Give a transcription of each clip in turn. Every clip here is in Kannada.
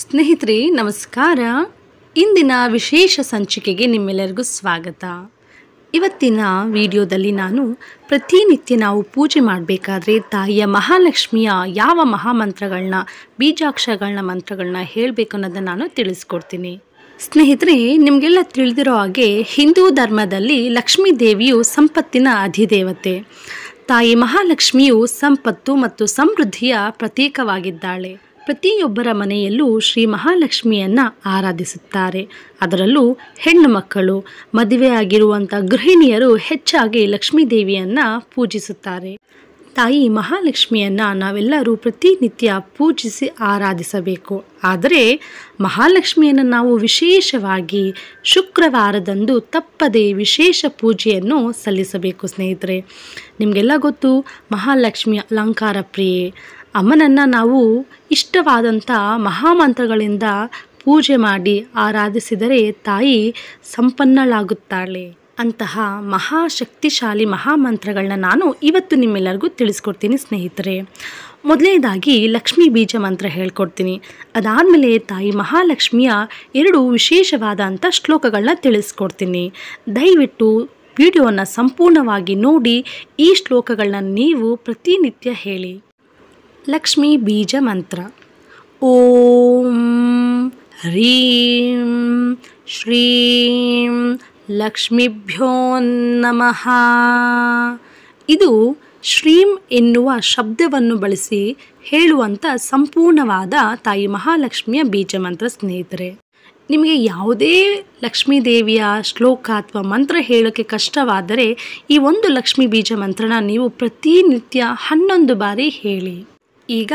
ಸ್ನೇಹಿತರೆ ನಮಸ್ಕಾರ ಇಂದಿನ ವಿಶೇಷ ಸಂಚಿಕೆಗೆ ನಿಮ್ಮೆಲ್ಲರಿಗೂ ಸ್ವಾಗತ ಇವತ್ತಿನ ವಿಡಿಯೋದಲ್ಲಿ ನಾನು ಪ್ರತಿನಿತ್ಯ ನಾವು ಪೂಜೆ ಮಾಡಬೇಕಾದ್ರೆ ತಾಯಿಯ ಮಹಾಲಕ್ಷ್ಮಿಯ ಯಾವ ಮಹಾಮಂತ್ರಗಳನ್ನ ಬೀಜಾಕ್ಷರಗಳನ್ನ ಮಂತ್ರಗಳನ್ನ ಹೇಳಬೇಕು ಅನ್ನೋದನ್ನು ನಾನು ತಿಳಿಸ್ಕೊಡ್ತೀನಿ ಸ್ನೇಹಿತರೆ ನಿಮಗೆಲ್ಲ ತಿಳಿದಿರೋ ಹಾಗೆ ಹಿಂದೂ ಧರ್ಮದಲ್ಲಿ ಲಕ್ಷ್ಮೀ ದೇವಿಯು ಸಂಪತ್ತಿನ ಅಧಿದೇವತೆ ತಾಯಿ ಮಹಾಲಕ್ಷ್ಮಿಯು ಸಂಪತ್ತು ಮತ್ತು ಸಮೃದ್ಧಿಯ ಪ್ರತೀಕವಾಗಿದ್ದಾಳೆ ಪ್ರತಿಯೊಬ್ಬರ ಮನೆಯಲ್ಲೂ ಶ್ರೀ ಮಹಾಲಕ್ಷ್ಮಿಯನ್ನು ಆರಾಧಿಸುತ್ತಾರೆ ಅದರಲ್ಲೂ ಹೆಣ್ಣು ಮಕ್ಕಳು ಮದುವೆಯಾಗಿರುವಂಥ ಗೃಹಿಣಿಯರು ಹೆಚ್ಚಾಗಿ ಲಕ್ಷ್ಮೀ ದೇವಿಯನ್ನು ಪೂಜಿಸುತ್ತಾರೆ ತಾಯಿ ಮಹಾಲಕ್ಷ್ಮಿಯನ್ನು ನಾವೆಲ್ಲರೂ ಪ್ರತಿನಿತ್ಯ ಪೂಜಿಸಿ ಆರಾಧಿಸಬೇಕು ಆದರೆ ಮಹಾಲಕ್ಷ್ಮಿಯನ್ನು ನಾವು ವಿಶೇಷವಾಗಿ ಶುಕ್ರವಾರದಂದು ತಪ್ಪದೇ ವಿಶೇಷ ಪೂಜೆಯನ್ನು ಸಲ್ಲಿಸಬೇಕು ಸ್ನೇಹಿತರೆ ನಿಮಗೆಲ್ಲ ಗೊತ್ತು ಮಹಾಲಕ್ಷ್ಮಿಯ ಅಲಂಕಾರ ಪ್ರಿಯೆ ಅಮ್ಮನನ್ನು ನಾವು ಇಷ್ಟವಾದಂಥ ಮಹಾಮಂತ್ರಗಳಿಂದ ಪೂಜೆ ಮಾಡಿ ಆರಾಧಿಸಿದರೆ ತಾಯಿ ಸಂಪನ್ನಳಾಗುತ್ತಾಳೆ ಅಂತಹ ಮಹಾಶಕ್ತಿಶಾಲಿ ಮಹಾಮಂತ್ರಗಳನ್ನ ನಾನು ಇವತ್ತು ನಿಮ್ಮೆಲ್ಲರಿಗೂ ತಿಳಿಸ್ಕೊಡ್ತೀನಿ ಸ್ನೇಹಿತರೆ ಮೊದಲನೇದಾಗಿ ಲಕ್ಷ್ಮೀ ಬೀಜ ಮಂತ್ರ ಹೇಳ್ಕೊಡ್ತೀನಿ ಅದಾದಮೇಲೆ ತಾಯಿ ಮಹಾಲಕ್ಷ್ಮಿಯ ಎರಡು ವಿಶೇಷವಾದಂಥ ಶ್ಲೋಕಗಳನ್ನ ತಿಳಿಸ್ಕೊಡ್ತೀನಿ ದಯವಿಟ್ಟು ವಿಡಿಯೋನ ಸಂಪೂರ್ಣವಾಗಿ ನೋಡಿ ಈ ಶ್ಲೋಕಗಳನ್ನ ನೀವು ಪ್ರತಿನಿತ್ಯ ಹೇಳಿ ಲಕ್ಷ್ಮೀ ಬೀಜ ಮಂತ್ರ ಓಂ ಹ್ರೀಂ ಶ್ರೀಂ ಲಕ್ಷ್ಮೀಭ್ಯೋ ನಮಃ ಇದು ಶ್ರೀಂ ಎನ್ನುವ ಶಬ್ದವನ್ನು ಬಳಸಿ ಹೇಳುವಂಥ ಸಂಪೂರ್ಣವಾದ ತಾಯಿ ಮಹಾಲಕ್ಷ್ಮಿಯ ಬೀಜ ಮಂತ್ರ ಸ್ನೇಹಿತರೆ ನಿಮಗೆ ಯಾವುದೇ ಲಕ್ಷ್ಮೀದೇವಿಯ ಶ್ಲೋಕ ಅಥವಾ ಮಂತ್ರ ಹೇಳೋಕ್ಕೆ ಕಷ್ಟವಾದರೆ ಈ ಒಂದು ಲಕ್ಷ್ಮೀ ಬೀಜ ಮಂತ್ರನ ನೀವು ಪ್ರತಿನಿತ್ಯ ಹನ್ನೊಂದು ಬಾರಿ ಹೇಳಿ ಈಗ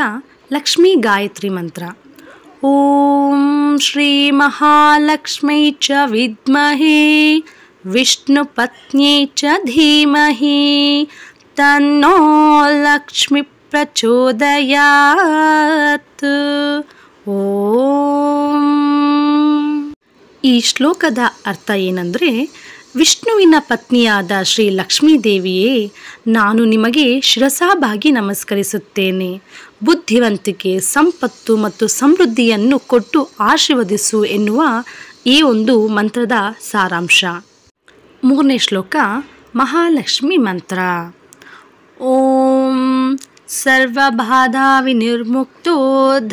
ಲಕ್ಷ್ಮೀ ಗಾಯತ್ರಿ ಮಂತ್ರ ಓಂ ಶ್ರೀ ಮಹಾಲಕ್ಷ್ಮೈ ಚ ವಿದ್ಮಹಿ ವಿಷ್ಣು ಪತ್ನಿ ಚ ಧೀಮಹಿ ತನ್ನೋ ಲಕ್ಷ್ಮಿ ಪ್ರಚೋದಯಾತ್ ಓಂ ಈ ಶ್ಲೋಕದ ಅರ್ಥ ಏನಂದರೆ ವಿಷ್ಣುವಿನ ಪತ್ನಿಯಾದ ಶ್ರೀ ಲಕ್ಷ್ಮೀದೇವಿಯೇ ನಾನು ನಿಮಗೆ ಶಿರಸಾಬಾಗಿ ನಮಸ್ಕರಿಸುತ್ತೇನೆ ಬುದ್ಧಿವಂತಿಕೆ ಸಂಪತ್ತು ಮತ್ತು ಸಮೃದ್ಧಿಯನ್ನು ಕೊಟ್ಟು ಆಶೀರ್ವದಿಸು ಎನ್ನುವ ಈ ಒಂದು ಮಂತ್ರದ ಸಾರಾಂಶ ಮೂರನೇ ಶ್ಲೋಕ ಮಹಾಲಕ್ಷ್ಮಿ ಮಂತ್ರ ಓಂ ಸರ್ವಬಾಧಾವಿನಿರ್ಮುಕ್ತೋ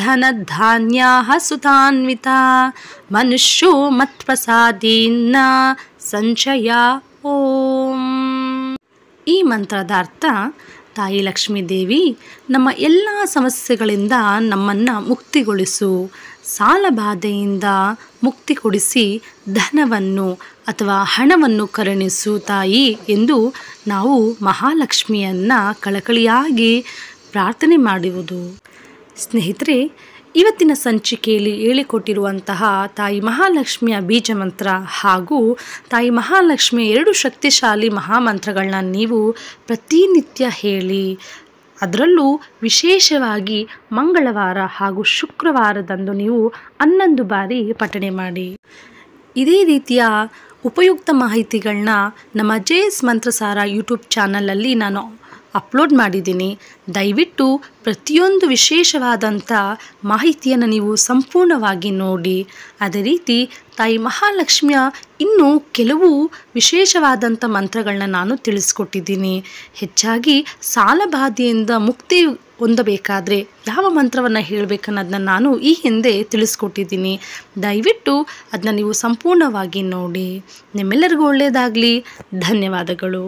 ಧನಧಾನ್ಯ ಧನಧಾನ್ಯಾ ಸುತಾನ್ವಿತ ಮನುಷ್ಯೋ ಮತ್ಪ್ರಸಾದೀನ್ನ ಸಂಚಯ ಓಂ ಈ ಮಂತ್ರದ ಅರ್ಥ ತಾಯಿ ದೇವಿ ನಮ್ಮ ಎಲ್ಲ ಸಮಸ್ಯೆಗಳಿಂದ ನಮ್ಮನ್ನು ಮುಕ್ತಿಗೊಳಿಸು ಸಾಲಬಾಧೆಯಿಂದ ಮುಕ್ತಿ ಕೊಡಿಸಿ ಧನವನ್ನು ಅಥವಾ ಹಣವನ್ನು ಕರುಣಿಸು ತಾಯಿ ಎಂದು ನಾವು ಮಹಾಲಕ್ಷ್ಮಿಯನ್ನು ಕಳಕಳಿಯಾಗಿ ಪ್ರಾರ್ಥನೆ ಮಾಡುವುದು ಸ್ನೇಹಿತರೆ ಇವತ್ತಿನ ಸಂಚಿಕೆಯಲ್ಲಿ ಹೇಳಿಕೊಟ್ಟಿರುವಂತಹ ತಾಯಿ ಮಹಾಲಕ್ಷ್ಮಿಯ ಬೀಜ ಮಂತ್ರ ಹಾಗೂ ತಾಯಿ ಮಹಾಲಕ್ಷ್ಮಿಯ ಎರಡು ಶಕ್ತಿಶಾಲಿ ಮಹಾಮಂತ್ರಗಳನ್ನ ನೀವು ಪ್ರತಿನಿತ್ಯ ಹೇಳಿ ಅದರಲ್ಲೂ ವಿಶೇಷವಾಗಿ ಮಂಗಳವಾರ ಹಾಗೂ ಶುಕ್ರವಾರದಂದು ನೀವು ಹನ್ನೊಂದು ಬಾರಿ ಪಠಣೆ ಮಾಡಿ ಇದೇ ರೀತಿಯ ಉಪಯುಕ್ತ ಮಾಹಿತಿಗಳನ್ನ ನಮ್ಮ ಜೇಸ್ ಮಂತ್ರಸಾರ ಯೂಟ್ಯೂಬ್ ಚಾನಲಲ್ಲಿ ನಾನು ಅಪ್ಲೋಡ್ ಮಾಡಿದ್ದೀನಿ ದಯವಿಟ್ಟು ಪ್ರತಿಯೊಂದು ವಿಶೇಷವಾದಂಥ ಮಾಹಿತಿಯನ್ನು ನೀವು ಸಂಪೂರ್ಣವಾಗಿ ನೋಡಿ ಅದೇ ರೀತಿ ತಾಯಿ ಮಹಾಲಕ್ಷ್ಮಿಯ ಇನ್ನೂ ಕೆಲವು ವಿಶೇಷವಾದಂಥ ಮಂತ್ರಗಳನ್ನ ನಾನು ತಿಳಿಸ್ಕೊಟ್ಟಿದ್ದೀನಿ ಹೆಚ್ಚಾಗಿ ಸಾಲಬಾಧೆಯಿಂದ ಮುಕ್ತಿ ಹೊಂದಬೇಕಾದ್ರೆ ಯಾವ ಮಂತ್ರವನ್ನು ಹೇಳಬೇಕನ್ನೋದನ್ನ ನಾನು ಈ ಹಿಂದೆ ತಿಳಿಸ್ಕೊಟ್ಟಿದ್ದೀನಿ ದಯವಿಟ್ಟು ಅದನ್ನ ನೀವು ಸಂಪೂರ್ಣವಾಗಿ ನೋಡಿ ನಿಮ್ಮೆಲ್ಲರಿಗೂ ಒಳ್ಳೆಯದಾಗಲಿ ಧನ್ಯವಾದಗಳು